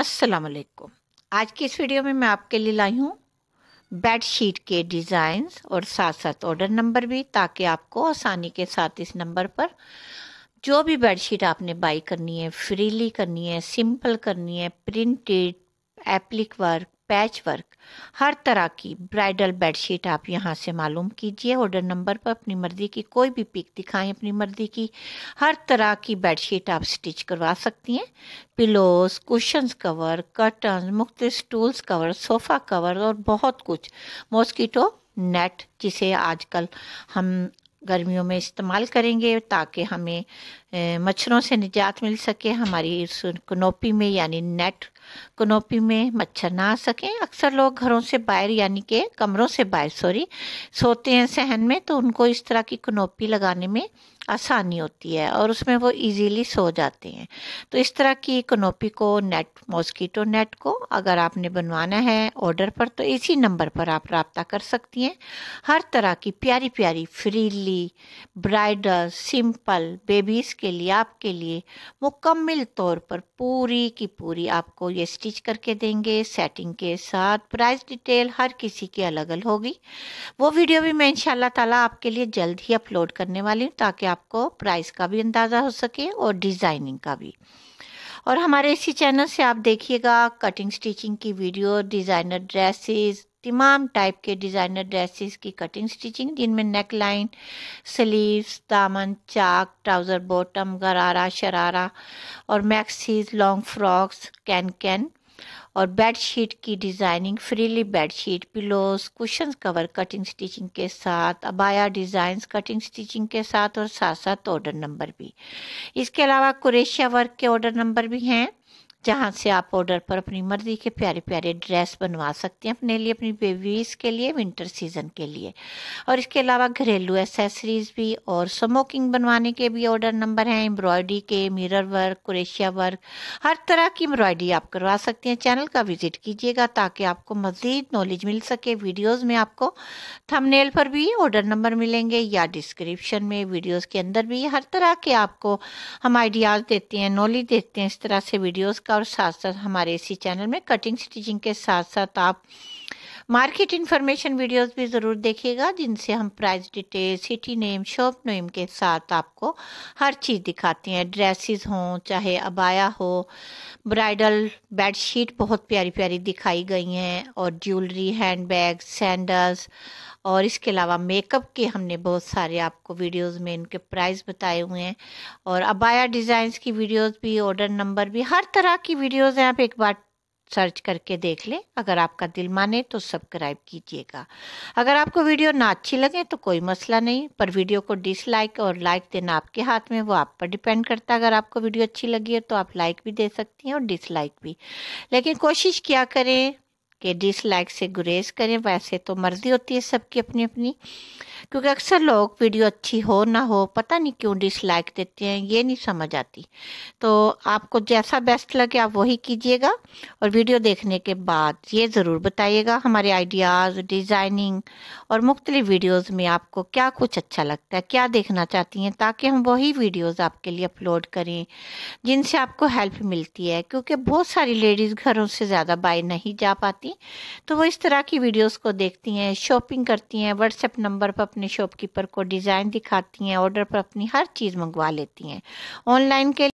असलकुम आज की इस वीडियो में मैं आपके लिए लाई हूँ बेड शीट के डिज़ाइंस और साथ साथ ऑर्डर नंबर भी ताकि आपको आसानी के साथ इस नंबर पर जो भी बेड शीट आपने बाई करनी है फ्रीली करनी है सिंपल करनी है printed applique work patch work हर तरह की ब्राइडल बेडशीट आप यहाँ से मालूम कीजिए ऑर्डर नंबर पर अपनी मर्ज़ी की कोई भी पिक दिखाएं अपनी मर्ज़ी की हर तरह की बेडशीट आप स्टिच करवा सकती हैं पिलोस कुशंस कवर कर्टन मुख्त स्टूल्स कवर सोफ़ा कवर और बहुत कुछ मॉस्किटो नेट जिसे आजकल हम गर्मियों में इस्तेमाल करेंगे ताकि हमें मच्छरों से निजात मिल सके हमारी इस कनोपी में यानी नेट कनोपी में मच्छर ना आ सकें अक्सर लोग घरों से बाहर यानी के कमरों से बाहर सॉरी सोते हैं सहन में तो उनको इस तरह की कनोपी लगाने में आसानी होती है और उसमें वो इजीली सो जाते हैं तो इस तरह की कनोपी को नेट मॉस्कीटो नेट को अगर आपने बनवाना है ऑर्डर पर तो इसी नंबर पर आप रबता कर सकती हैं हर तरह की प्यारी प्यारी फ्रीली ब्राइडल सिंपल बेबीज़ के के लिए आपके लिए मुकम्मल तौर पर पूरी की पूरी आपको ये स्टिच करके देंगे सेटिंग के साथ प्राइस डिटेल हर किसी की अलग अलग होगी वो वीडियो भी मैं इंशाल्लाह ताला आपके लिए जल्द ही अपलोड करने वाली हूँ ताकि आपको प्राइस का भी अंदाज़ा हो सके और डिज़ाइनिंग का भी और हमारे इसी चैनल से आप देखिएगा कटिंग स्टिचिंग की वीडियो डिज़ाइनर ड्रेसेस तमाम टाइप के डिज़ाइनर ड्रेसेस की कटिंग स्टिचिंग जिनमें नेक लाइन स्लीव्स दामन चाक ट्राउज़र बॉटम गरारा शरारा और maxis long frocks can can और बेड शीट की designing freely bed sheet pillows cushion cover cutting stitching के साथ अबाया डिज़ाइंस कटिंग स्टिचिंग के साथ और साथ साथ ऑर्डर नंबर भी इसके अलावा कुरेशिया वर्क के ऑर्डर नंबर भी हैं जहाँ से आप ऑर्डर पर अपनी मर्जी के प्यारे प्यारे ड्रेस बनवा सकते हैं अपने लिए अपनी बेबीज़ के लिए विंटर सीज़न के लिए और इसके अलावा घरेलू एसेसरीज़ भी और स्मोकिंग बनवाने के भी ऑर्डर नंबर हैं एम्ब्रॉयडरी के मिरर वर्क कुरेशिया वर्क हर तरह की एम्ब्रॉयडरी आप करवा सकते हैं चैनल का विज़िट कीजिएगा ताकि आपको मज़ीद नॉलेज मिल सके वीडियोज़ में आपको थमनेल पर भी ऑर्डर नंबर मिलेंगे या डिस्क्रिप्शन में वीडियोज़ के अंदर भी हर तरह के आपको हम आइडियाज़ देते हैं नॉलेज देते हैं इस तरह से वीडियोज़ का और साथ साथ हमारे इसी चैनल में कटिंग स्टिचिंग के साथ साथ आप मार्केट इन्फॉर्मेशन वीडियोस भी ज़रूर देखिएगा जिनसे हम price detail city name shop name के साथ आपको हर चीज़ दिखाती हैं ड्रेसेस हों चाहे अबाया हो ब्राइडल बेडशीट बहुत प्यारी प्यारी दिखाई गई हैं और ज्वेलरी हैंड बैग सैंडल्स और इसके अलावा मेकअप के हमने बहुत सारे आपको वीडियोस में इनके प्राइस बताए हुए हैं और अबाया डिज़ाइंस की वीडियोस भी ऑर्डर नंबर भी हर तरह की वीडियोस हैं आप एक बार सर्च करके देख लें अगर आपका दिल माने तो सब्सक्राइब कीजिएगा अगर आपको वीडियो ना अच्छी लगे तो कोई मसला नहीं पर वीडियो को डिसलाइक और लाइक देना आपके हाथ में वो आप पर डिपेंड करता है अगर आपको वीडियो अच्छी लगी है तो आप लाइक भी दे सकती हैं और डिसलाइक भी लेकिन कोशिश क्या करें कि डिसलाइक से गुरेज करें वैसे तो मर्जी होती है सबकी अपनी अपनी क्योंकि अक्सर लोग वीडियो अच्छी हो ना हो पता नहीं क्यों डिसलाइक देते हैं ये नहीं समझ आती तो आपको जैसा बेस्ट लगे आप वही कीजिएगा और वीडियो देखने के बाद ये ज़रूर बताइएगा हमारे आइडियाज़ डिज़ाइनिंग और मुख्तलि वीडियोज़ में आपको क्या कुछ अच्छा लगता है क्या देखना चाहती हैं ताकि हम वही वीडियोज़ आपके लिए अपलोड करें जिनसे आपको हेल्प मिलती है क्योंकि बहुत सारी लेडीज़ घरों से ज़्यादा बाय नहीं जा पाती तो वो इस तरह की वीडियोज़ को देखती हैं शॉपिंग करती हैं व्हाट्सएप नंबर पर अपने शॉपकीपर को डिज़ाइन दिखाती हैं ऑर्डर पर अपनी हर चीज़ मंगवा लेती हैं ऑनलाइन के